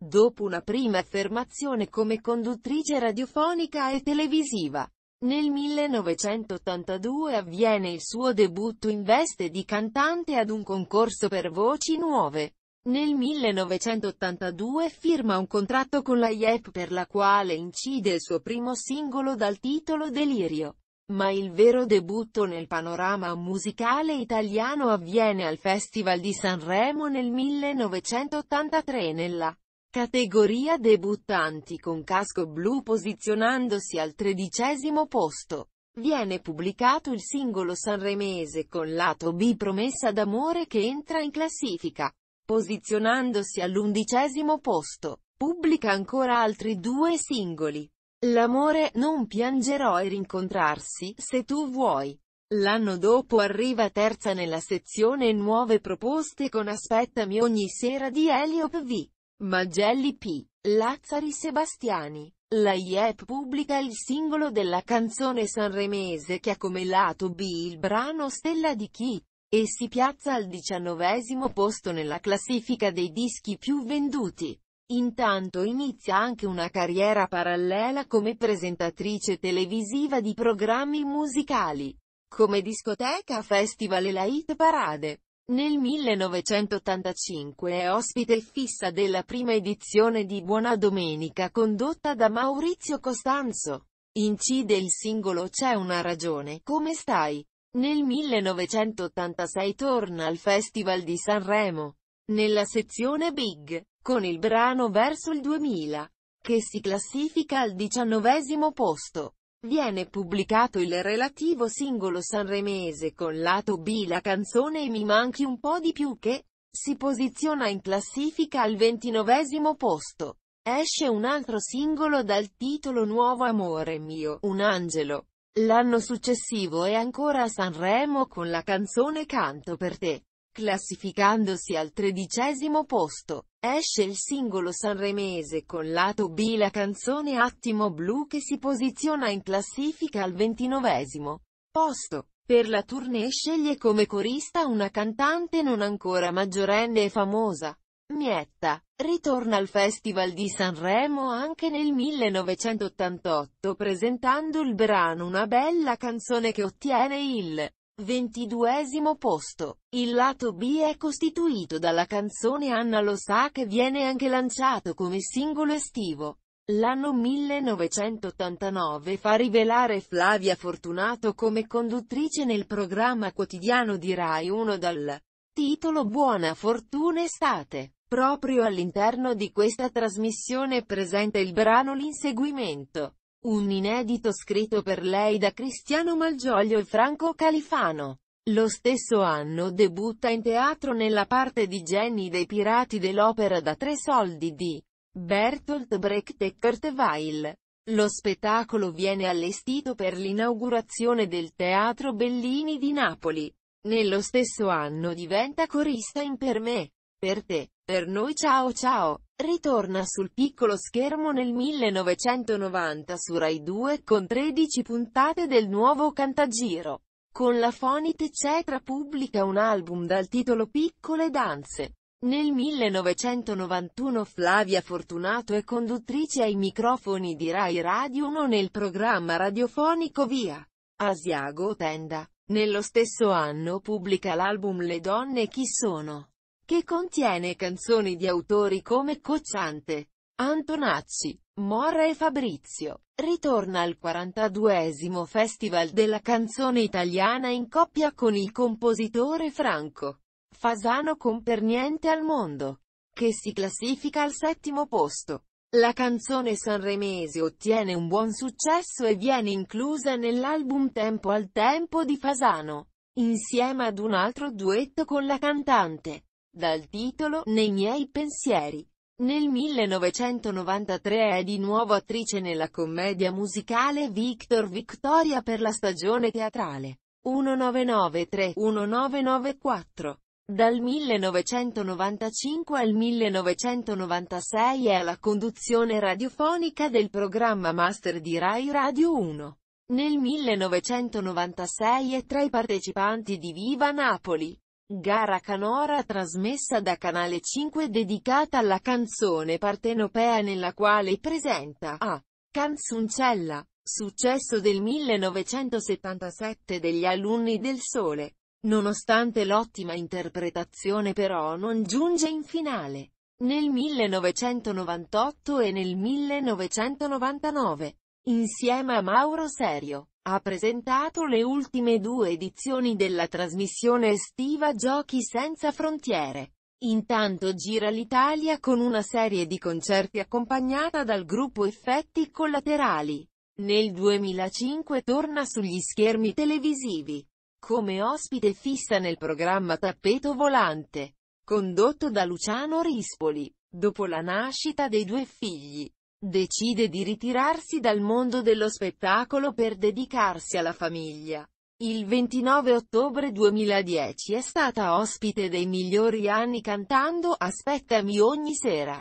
Dopo una prima affermazione come conduttrice radiofonica e televisiva, nel 1982 avviene il suo debutto in veste di cantante ad un concorso per voci nuove. Nel 1982 firma un contratto con la IEP per la quale incide il suo primo singolo dal titolo Delirio. Ma il vero debutto nel panorama musicale italiano avviene al Festival di Sanremo nel 1983 nella Categoria debuttanti con casco blu posizionandosi al tredicesimo posto. Viene pubblicato il singolo sanremese con lato B Promessa d'amore che entra in classifica, posizionandosi all'undicesimo posto. Pubblica ancora altri due singoli. L'amore, non piangerò e rincontrarsi, se tu vuoi. L'anno dopo arriva terza nella sezione Nuove proposte con Aspettami ogni sera di Eliop V. Magelli P. Lazzari Sebastiani. La IEP pubblica il singolo della canzone sanremese che ha come lato B il brano Stella di Chi e si piazza al diciannovesimo posto nella classifica dei dischi più venduti. Intanto inizia anche una carriera parallela come presentatrice televisiva di programmi musicali, come discoteca, festival e la hit parade. Nel 1985 è ospite fissa della prima edizione di Buona Domenica condotta da Maurizio Costanzo. Incide il singolo C'è una ragione, come stai? Nel 1986 torna al Festival di Sanremo, nella sezione Big, con il brano Verso il 2000, che si classifica al diciannovesimo posto. Viene pubblicato il relativo singolo sanremese con lato B la canzone Mi manchi un po' di più che si posiziona in classifica al ventinovesimo posto. Esce un altro singolo dal titolo Nuovo amore mio, Un angelo. L'anno successivo è ancora a Sanremo con la canzone Canto per te. Classificandosi al tredicesimo posto, esce il singolo sanremese con lato B la canzone Attimo Blu che si posiziona in classifica al ventinovesimo posto. Per la tournée sceglie come corista una cantante non ancora maggiorenne e famosa. Mietta, ritorna al Festival di Sanremo anche nel 1988 presentando il brano Una bella canzone che ottiene il Ventiduesimo posto. Il lato B è costituito dalla canzone Anna lo sa che viene anche lanciato come singolo estivo. L'anno 1989 fa rivelare Flavia Fortunato come conduttrice nel programma quotidiano di Rai 1 dal titolo Buona fortuna estate. Proprio all'interno di questa trasmissione presenta il brano L'inseguimento. Un inedito scritto per lei da Cristiano Malgioglio e Franco Califano. Lo stesso anno debutta in teatro nella parte di Jenny dei Pirati dell'Opera da tre soldi di Bertolt Brecht e Kurt Weill. Lo spettacolo viene allestito per l'inaugurazione del Teatro Bellini di Napoli. Nello stesso anno diventa corista in Per me. Per te, per noi ciao ciao, ritorna sul piccolo schermo nel 1990 su Rai 2 con 13 puntate del nuovo Cantagiro. Con la Fonit Cetra pubblica un album dal titolo Piccole danze. Nel 1991 Flavia Fortunato è conduttrice ai microfoni di Rai Radio 1 nel programma radiofonico Via Asiago Tenda. Nello stesso anno pubblica l'album Le donne chi sono che contiene canzoni di autori come Cocciante, Antonacci, Mora e Fabrizio, ritorna al 42esimo Festival della canzone italiana in coppia con il compositore Franco Fasano con Per Niente al mondo, che si classifica al settimo posto. La canzone sanremese ottiene un buon successo e viene inclusa nell'album Tempo al Tempo di Fasano, insieme ad un altro duetto con la cantante dal titolo Nei miei pensieri. Nel 1993 è di nuovo attrice nella commedia musicale Victor Victoria per la stagione teatrale 1993-1994. Dal 1995 al 1996 è alla conduzione radiofonica del programma Master di Rai Radio 1. Nel 1996 è tra i partecipanti di Viva Napoli. Gara canora trasmessa da Canale 5 dedicata alla canzone partenopea nella quale presenta a Canzoncella, successo del 1977 degli alunni del Sole. Nonostante l'ottima interpretazione però non giunge in finale. Nel 1998 e nel 1999, insieme a Mauro Serio, ha presentato le ultime due edizioni della trasmissione estiva Giochi senza frontiere. Intanto gira l'Italia con una serie di concerti accompagnata dal gruppo Effetti Collaterali. Nel 2005 torna sugli schermi televisivi. Come ospite fissa nel programma Tappeto Volante, condotto da Luciano Rispoli, dopo la nascita dei due figli. Decide di ritirarsi dal mondo dello spettacolo per dedicarsi alla famiglia. Il 29 ottobre 2010 è stata ospite dei migliori anni cantando Aspettami ogni sera.